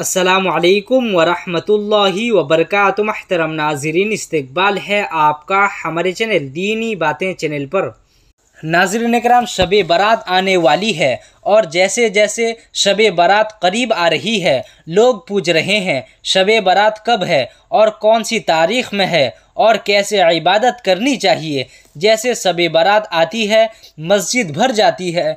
असलकम वरहमतुल्लि वबरकत महतरम नाजरीन इस्तबाल है आपका हमारे चैनल दीनी बातें चैनल पर नाजरन कराम शब बारात आने वाली है और जैसे जैसे शब बारात करीब आ रही है लोग पूछ रहे हैं शब बारात कब है और कौन सी तारीख में है और कैसे इबादत करनी चाहिए जैसे शब बारात आती है मस्जिद भर जाती है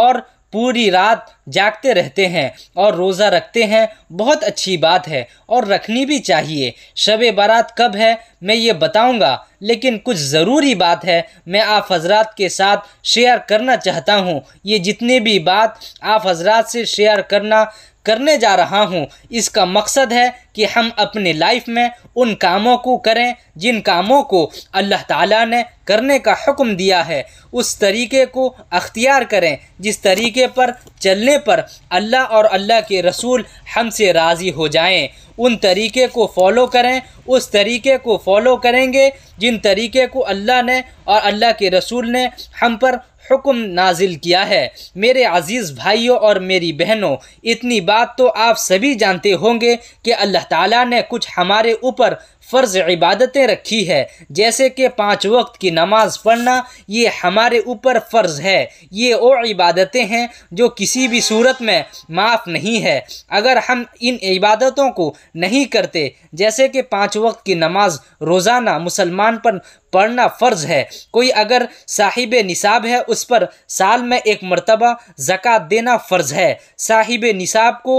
और पूरी रात जागते रहते हैं और रोज़ा रखते हैं बहुत अच्छी बात है और रखनी भी चाहिए शब बारात कब है मैं ये बताऊंगा लेकिन कुछ ज़रूरी बात है मैं आप हजरात के साथ शेयर करना चाहता हूँ ये जितने भी बात आप हजरात से शेयर करना करने जा रहा हूँ इसका मकसद है कि हम अपने लाइफ में उन कामों को करें जिन कामों को अल्लाह ताला ने करने का हुक्म दिया है उस तरीके को अख्तियार करें जिस तरीके पर चलने पर अल्लाह और अल्लाह के रसूल हमसे राज़ी हो जाएं उन तरीके को फॉलो करें उस तरीके को फॉलो करेंगे जिन तरीके को अल्लाह ने और अल्लाह के रसूल ने हम पर हुक्म नाजिल किया है मेरे अज़ीज़ भाइयों और मेरी बहनों इतनी बात तो आप सभी जानते होंगे कि अल्लाह ताला ने कुछ हमारे ऊपर फ़र्ज़ इबादतें रखी है जैसे कि पाँच वक्त की नमाज़ पढ़ना ये हमारे ऊपर फ़र्ज़ है ये और इबादतें हैं जो किसी भी सूरत में माफ़ नहीं है अगर हम इन इबादतों को नहीं करते जैसे कि पाँच वक्त की नमाज रोज़ाना मुसलमान पर पढ़ना फ़र्ज़ है कोई अगर साहिब निसाब है उस पर साल में एक मरतबा ज़क़़त देना फ़र्ज़ है साहिब निसाब को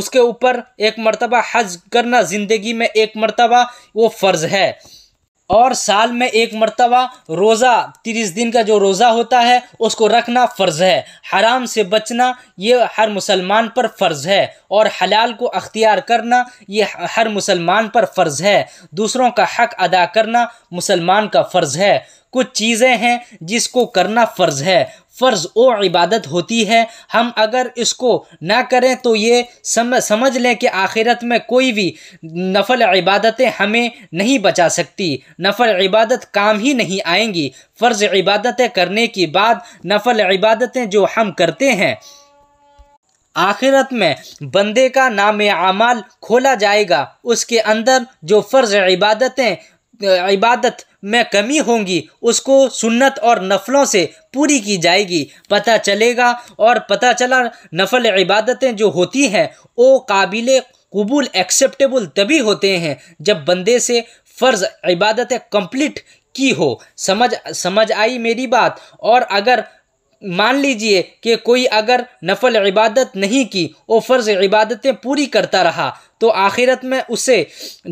उसके ऊपर एक मरतबा हज करना ज़िंदगी में एक मरतबा वो फ़र्ज़ है और साल में एक मरतबा रोज़ा तीस दिन का जो रोज़ा होता है उसको रखना फ़र्ज़ है हराम से बचना ये हर मुसलमान पर फ़र्ज़ है और हलाल को अख्तियार करना ये हर मुसलमान पर फ़र्ज़ है दूसरों का हक अदा करना मुसलमान का फ़र्ज़ है कुछ चीज़ें हैं जिसको करना फ़र्ज़ है फ़र्ज़ व इबादत होती है हम अगर इसको ना करें तो ये सम, समझ लें कि आखिरत में कोई भी नफल इबादतें हमें नहीं बचा सकती नफल इबादत काम ही नहीं आएंगी फ़र्ज़ इबादतें करने के बाद नफल इबादतें जो हम करते हैं आखिरत में बंदे का नाम आमाल खोला जाएगा उसके अंदर जो फ़र्ज़ इबादतें इबादत में कमी होंगी उसको सुन्नत और नफलों से पूरी की जाएगी पता चलेगा और पता चला नफल इबादतें जो होती हैं वो काबिल कबूल एक्सेप्टेबल तभी होते हैं जब बंदे से फ़र्ज़ इबादतें कंप्लीट की हो समझ समझ आई मेरी बात और अगर मान लीजिए कि कोई अगर नफल इबादत नहीं की और फ़र्ज़ इबादतें पूरी करता रहा तो आखिरत में उसे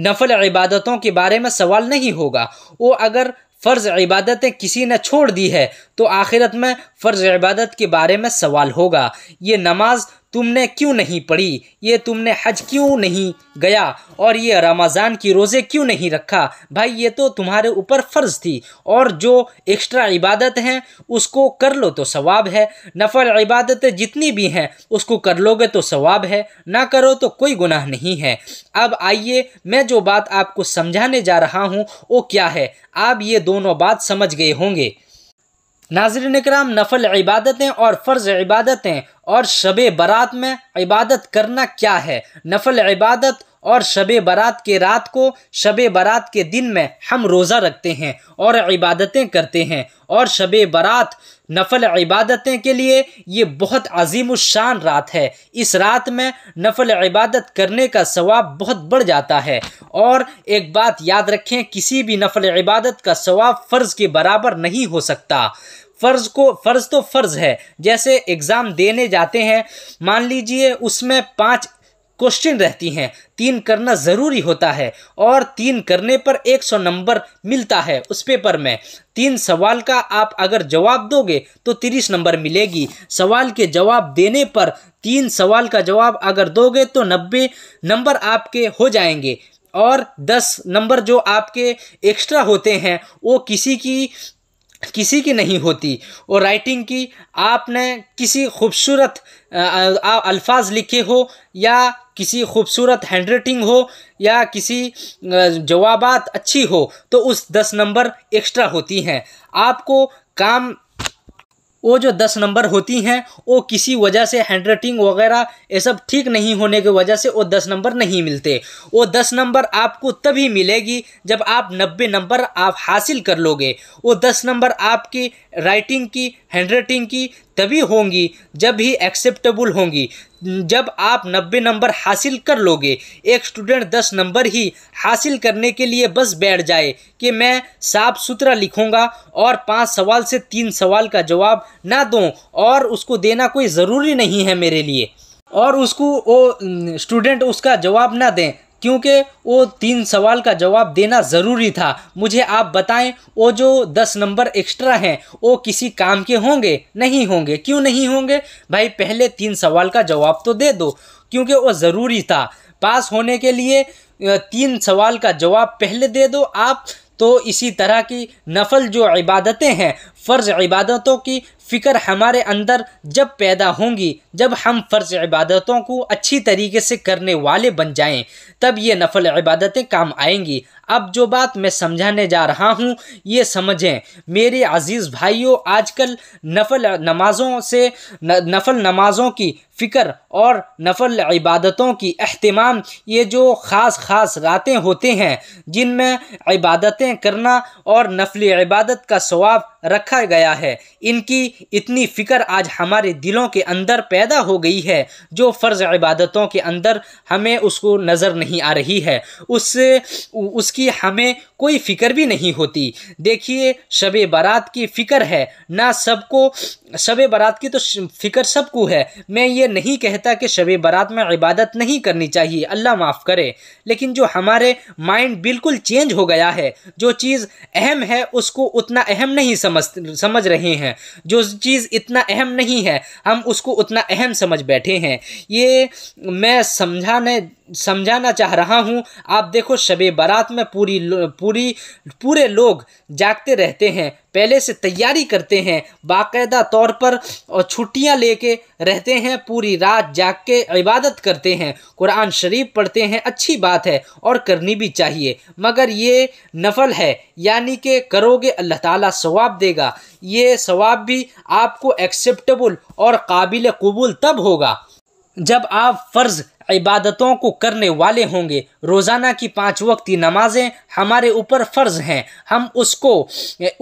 नफल इबादतों के बारे में सवाल नहीं होगा वो अगर फ़र्ज़ इबादतें किसी ने छोड़ दी है तो आखिरत में फ़र्ज़ इबादत के बारे में सवाल होगा ये नमाज़ तुमने क्यों नहीं पढ़ी ये तुमने हज क्यों नहीं गया और ये रमज़ान की रोज़े क्यों नहीं रखा भाई ये तो तुम्हारे ऊपर फ़र्ज़ थी और जो एक्स्ट्रा इबादत हैं उसको कर लो तो सवाब है नफल इबादतें जितनी भी हैं उसको कर लोगे तो सवाब है ना करो तो कोई गुनाह नहीं है अब आइए मैं जो बात आपको समझाने जा रहा हूँ वो क्या है आप ये दोनों बात समझ गए होंगे नाजरन कराम नफल इबादतें और फ़र्ज़ इबादतें और शब बारात में इबादत करना क्या है नफल इबादत और शब बारात के रात को शब बारात के दिन में हम रोज़ा रखते हैं और इबादतें करते हैं और शब बारात नफल इबादतें के लिए ये बहुत अजीम शान रात है इस रात में नफल इबादत करने का सवाब बहुत बढ़ जाता है और एक बात याद रखें किसी भी नफल इबादत का सवाब फ़र्ज़ के बराबर नहीं हो सकता फ़र्ज़ को फ़र्ज़ तो फ़र्ज़ है जैसे एग्ज़ाम देने जाते हैं मान लीजिए उसमें पाँच क्वेश्चन रहती हैं तीन करना ज़रूरी होता है और तीन करने पर 100 नंबर मिलता है उस पेपर में तीन सवाल का आप अगर जवाब दोगे तो तीस नंबर मिलेगी सवाल के जवाब देने पर तीन सवाल का जवाब अगर दोगे तो नब्बे नंबर आपके हो जाएंगे और दस नंबर जो आपके एक्स्ट्रा होते हैं वो किसी की किसी की नहीं होती और राइटिंग की आपने किसी खूबसूरत अल्फाज लिखे हो या किसी खूबसूरत हैंड राइटिंग हो या किसी जवाबात अच्छी हो तो उस दस नंबर एक्स्ट्रा होती हैं आपको काम वो जो दस नंबर होती हैं वो किसी वजह से हैंड राइटिंग वगैरह ये सब ठीक नहीं होने की वजह से वो दस नंबर नहीं मिलते वो दस नंबर आपको तभी मिलेगी जब आप नब्बे नंबर आप हासिल कर लोगे वो दस नंबर आपकी राइटिंग की हैंड राइटिंग की तभी होंगी जब ही एक्सेप्टेबल होंगी जब आप नब्बे नंबर हासिल कर लोगे एक स्टूडेंट दस नंबर ही हासिल करने के लिए बस बैठ जाए कि मैं साफ सुथरा लिखूंगा और पांच सवाल से तीन सवाल का जवाब ना दूँ और उसको देना कोई ज़रूरी नहीं है मेरे लिए और उसको वो स्टूडेंट उसका जवाब ना दें क्योंकि वो तीन सवाल का जवाब देना ज़रूरी था मुझे आप बताएं वो जो दस नंबर एक्स्ट्रा हैं वो किसी काम के होंगे नहीं होंगे क्यों नहीं होंगे भाई पहले तीन सवाल का जवाब तो दे दो क्योंकि वो ज़रूरी था पास होने के लिए तीन सवाल का जवाब पहले दे दो आप तो इसी तरह की नफल जो इबादतें हैं फ़र्ज़ इबादतों की फ़िक्र हमारे अंदर जब पैदा होंगी जब हम फ़र्ज़ इबादतों को अच्छी तरीके से करने वाले बन जाएं तब ये नफल इबादतें काम आएंगी अब जो बात मैं समझाने जा रहा हूँ ये समझें मेरे अज़ीज़ भाइयों आजकल नफल नमाज़ों से नफल नमाज़ों की फ़िक्र और नफल इबादतों की अहतमाम ये जो ख़ास ख़ास रातें होते हैं जिनमें इबादतें करना और नफली इबादत का स्वाब रखा गया है इनकी इतनी फ़िक्र आज हमारे दिलों के अंदर पैदा हो गई है जो फ़र्ज़ इबादतों के अंदर हमें उसको नज़र नहीं आ रही है उससे उसकी हमें कोई फ़िक्र भी नहीं होती देखिए शब बारात की फ़िक्र है ना सबको शब बारात की तो फ़िक्र सबको है मैं ये नहीं कहता कि शब बारात में इबादत नहीं करनी चाहिए अल्लाह माफ़ करे लेकिन जो हमारे माइंड बिल्कुल चेंज हो गया है जो चीज़ अहम है उसको उतना अहम नहीं समझ समझ समझ रहे हैं जो चीज़ इतना अहम नहीं है हम उसको उतना अहम समझ बैठे हैं ये मैं समझाने समझाना चाह रहा हूँ आप देखो शब बारात में पूरी पूरी पूरे लोग जागते रहते हैं पहले से तैयारी करते हैं बाकायदा तौर पर और ले लेके रहते हैं पूरी रात जाग के इबादत करते हैं कुरान शरीफ पढ़ते हैं अच्छी बात है और करनी भी चाहिए मगर ये नफल है यानी कि करोगे अल्लाह ताला सवाब देगा ये सवाब भी आपको एक्सेप्टेबल और काबिल कबूल तब होगा जब आप फ़र्ज़ इबादतों को करने वाले होंगे रोज़ाना की पाँच वक्ती नमाजें हमारे ऊपर फ़र्ज़ हैं हम उसको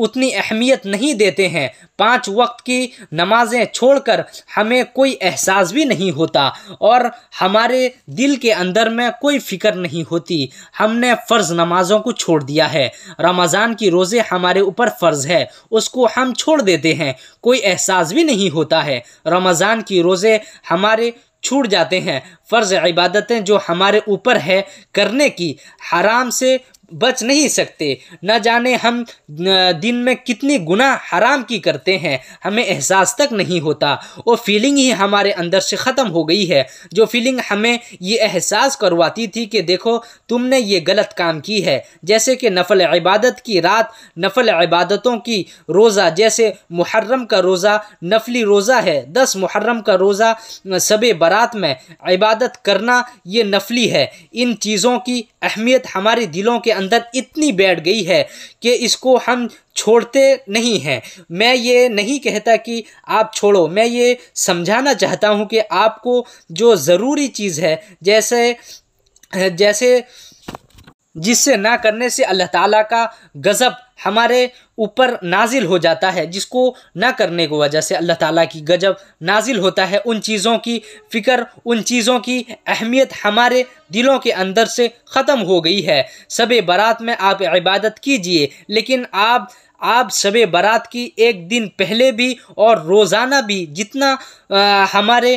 उतनी अहमियत नहीं देते हैं पाँच वक्त की नमाजें छोड़कर हमें कोई एहसास भी नहीं होता और हमारे दिल के अंदर में कोई फ़िक्र नहीं होती हमने फ़र्ज़ नमाज़ों को छोड़ दिया है रमज़ान की रोज़े हमारे ऊपर फ़र्ज़ है उसको हम छोड़ देते हैं कोई एहसास भी नहीं होता है रमज़ान की रोज़े हमारे छूट जाते हैं फ़र्ज़ इबादतें जो हमारे ऊपर है करने की हराम से बच नहीं सकते न जाने हम दिन में कितनी गुना हराम की करते हैं हमें एहसास तक नहीं होता वो फीलिंग ही हमारे अंदर से ख़त्म हो गई है जो फीलिंग हमें ये एहसास करवाती थी कि देखो तुमने ये गलत काम की है जैसे कि नफल इबादत की रात नफल इबादतों की रोज़ा जैसे मुहर्रम का रोज़ा नफली रोज़ा है दस मुहर्रम का रोज़ा सब बारात में इबादत करना ये नफली है इन चीज़ों की अहमियत हमारे दिलों के अंदर इतनी बैठ गई है कि इसको हम छोड़ते नहीं हैं मैं ये नहीं कहता कि आप छोड़ो मैं ये समझाना चाहता हूँ कि आपको जो ज़रूरी चीज़ है जैसे जैसे जिससे ना करने से अल्लाह ताला का गज़ब हमारे ऊपर नाजिल हो जाता है जिसको ना करने की वजह से अल्लाह ताला की गजब नाजिल होता है उन चीज़ों की फ़िक्र उन चीज़ों की अहमियत हमारे दिलों के अंदर से ख़त्म हो गई है सब बारात में आप इबादत कीजिए लेकिन आप आप शब बारात की एक दिन पहले भी और रोज़ाना भी जितना आ, हमारे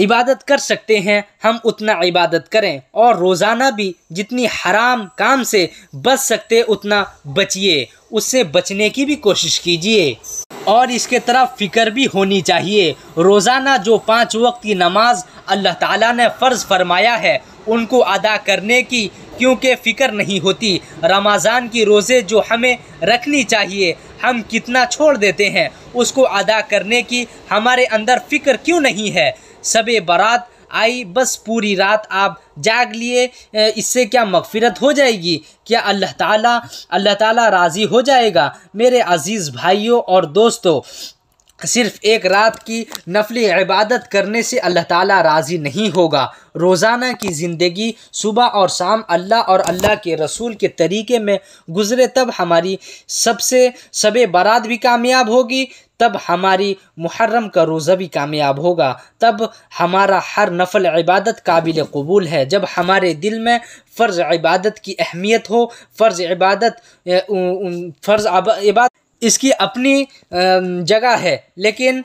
इबादत कर सकते हैं हम उतना इबादत करें और रोज़ाना भी जितनी हराम काम से बच सकते उतना बचिए उससे बचने की भी कोशिश कीजिए और इसके तरफ फ़िक्र भी होनी चाहिए रोज़ाना जो पाँच वक्त की नमाज अल्लाह ताला ने फ़र्ज़ फरमाया है उनको अदा करने की क्योंकि फ़िक्र नहीं होती रमज़ान की रोज़े जो हमें रखनी चाहिए हम कितना छोड़ देते हैं उसको अदा करने की हमारे अंदर फ़िक्र क्यों नहीं है शबे बारात आई बस पूरी रात आप जाग लिए इससे क्या मगफिरत हो जाएगी क्या अल्लाह ताला अल्लाह ताला राज़ी हो जाएगा मेरे अज़ीज़ भाइयों और दोस्तों सिर्फ एक रात की नफली इबादत करने से अल्लाह ताला राज़ी नहीं होगा रोज़ाना की ज़िंदगी सुबह और शाम अल्लाह और अल्लाह के रसूल के तरीके में गुजरे तब हमारी सबसे सब बारात भी कामयाब होगी तब हमारी मुहर्रम का रोज़ा भी कामयाब होगा तब हमारा हर नफल इबादत काबिल कबूल है जब हमारे दिल में फ़र्ज़ इबादत की अहमियत हो फ़र्ज़ इबादत फ़र्ज़ इबादत इसकी अपनी जगह है लेकिन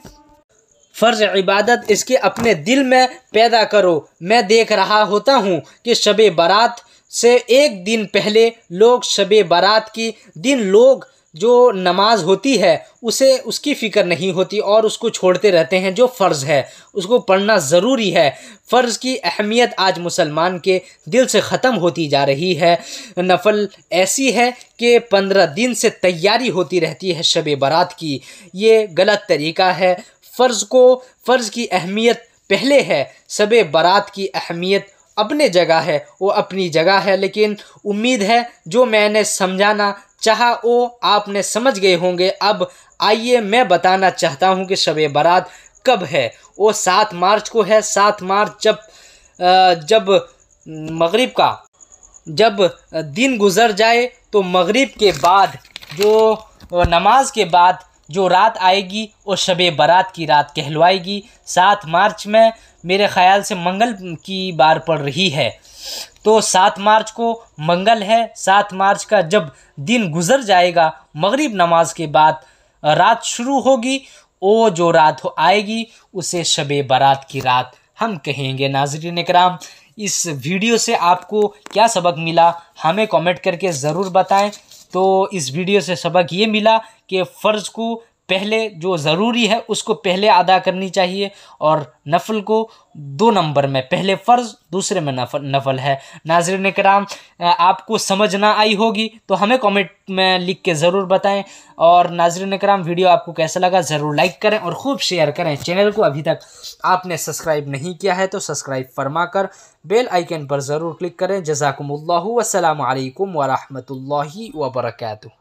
फ़र्ज़ इबादत इसके अपने दिल में पैदा करो मैं देख रहा होता हूँ कि शब बारात से एक दिन पहले लोग शब बारात की दिन लोग जो नमाज होती है उसे उसकी फ़िक्र नहीं होती और उसको छोड़ते रहते हैं जो फ़र्ज़ है उसको पढ़ना ज़रूरी है फ़र्ज़ की अहमियत आज मुसलमान के दिल से ख़त्म होती जा रही है नफल ऐसी है कि पंद्रह दिन से तैयारी होती रहती है शब बारात की ये गलत तरीका है फ़र्ज़ को फ़र्ज़ की अहमियत पहले है शब बारात की अहमियत अपने जगह है वो अपनी जगह है लेकिन उम्मीद है जो मैंने समझाना चाह वो आपने समझ गए होंगे अब आइए मैं बताना चाहता हूँ कि शब बारात कब है वो सात मार्च को है सात मार्च जब जब मगरिब का जब दिन गुजर जाए तो मगरिब के बाद जो नमाज के बाद जो रात आएगी वो शब बारात की रात कहलवाएगी सात मार्च में मेरे ख़्याल से मंगल की बार पड़ रही है तो सात मार्च को मंगल है सात मार्च का जब दिन गुजर जाएगा मगरिब नमाज के बाद रात शुरू होगी ओ जो रात हो आएगी उसे शब बारात की रात हम कहेंगे नाजरीन कराम इस वीडियो से आपको क्या सबक मिला हमें कमेंट करके ज़रूर बताएं तो इस वीडियो से सबक ये मिला कि फ़र्ज़ को पहले जो ज़रूरी है उसको पहले अदा करनी चाहिए और नफल को दो नंबर में पहले फ़र्ज़ दूसरे में नफल नफल है नाजरन कराम आपको समझ ना आई होगी तो हमें कमेंट में लिख के ज़रूर बताएं और नाजरन कराम वीडियो आपको कैसा लगा ज़रूर लाइक करें और ख़ूब शेयर करें चैनल को अभी तक आपने सब्सक्राइब नहीं किया है तो सब्सक्राइब फरमा कर बेल आइकन पर ज़रूर क्लिक करें जजाकम्ल वसलम वरहमल वर्का